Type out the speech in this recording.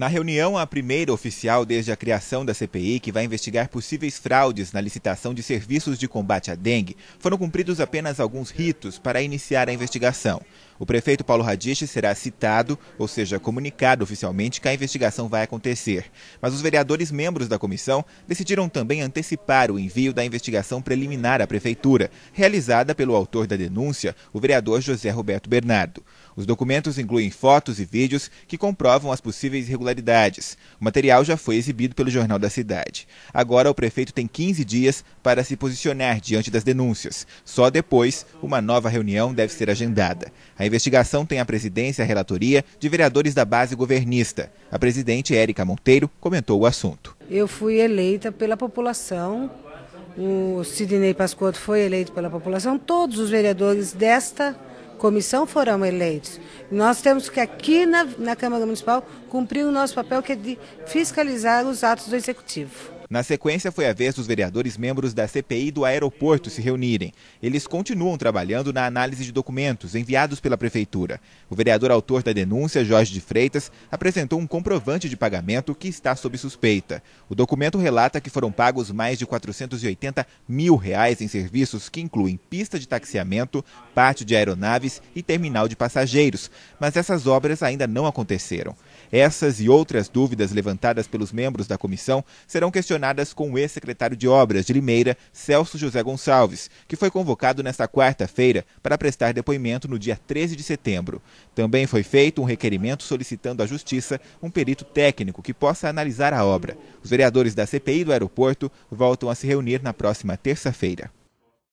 Na reunião, a primeira oficial desde a criação da CPI, que vai investigar possíveis fraudes na licitação de serviços de combate à dengue, foram cumpridos apenas alguns ritos para iniciar a investigação. O prefeito Paulo Radich será citado, ou seja, comunicado oficialmente que a investigação vai acontecer. Mas os vereadores membros da comissão decidiram também antecipar o envio da investigação preliminar à prefeitura, realizada pelo autor da denúncia, o vereador José Roberto Bernardo. Os documentos incluem fotos e vídeos que comprovam as possíveis irregularidades. O material já foi exibido pelo Jornal da Cidade. Agora o prefeito tem 15 dias para se posicionar diante das denúncias. Só depois, uma nova reunião deve ser agendada. A investigação tem a presidência e a relatoria de vereadores da base governista. A presidente Érica Monteiro comentou o assunto. Eu fui eleita pela população, o Sidney Pascotto foi eleito pela população, todos os vereadores desta comissão foram eleitos. Nós temos que aqui na, na Câmara Municipal cumprir o nosso papel que é de fiscalizar os atos do Executivo. Na sequência, foi a vez dos vereadores membros da CPI do aeroporto se reunirem. Eles continuam trabalhando na análise de documentos enviados pela prefeitura. O vereador autor da denúncia, Jorge de Freitas, apresentou um comprovante de pagamento que está sob suspeita. O documento relata que foram pagos mais de 480 mil reais em serviços que incluem pista de taxiamento, pátio de aeronaves e terminal de passageiros, mas essas obras ainda não aconteceram. Essas e outras dúvidas levantadas pelos membros da comissão serão questionadas relacionadas com o ex-secretário de Obras de Limeira, Celso José Gonçalves, que foi convocado nesta quarta-feira para prestar depoimento no dia 13 de setembro. Também foi feito um requerimento solicitando à Justiça um perito técnico que possa analisar a obra. Os vereadores da CPI do aeroporto voltam a se reunir na próxima terça-feira.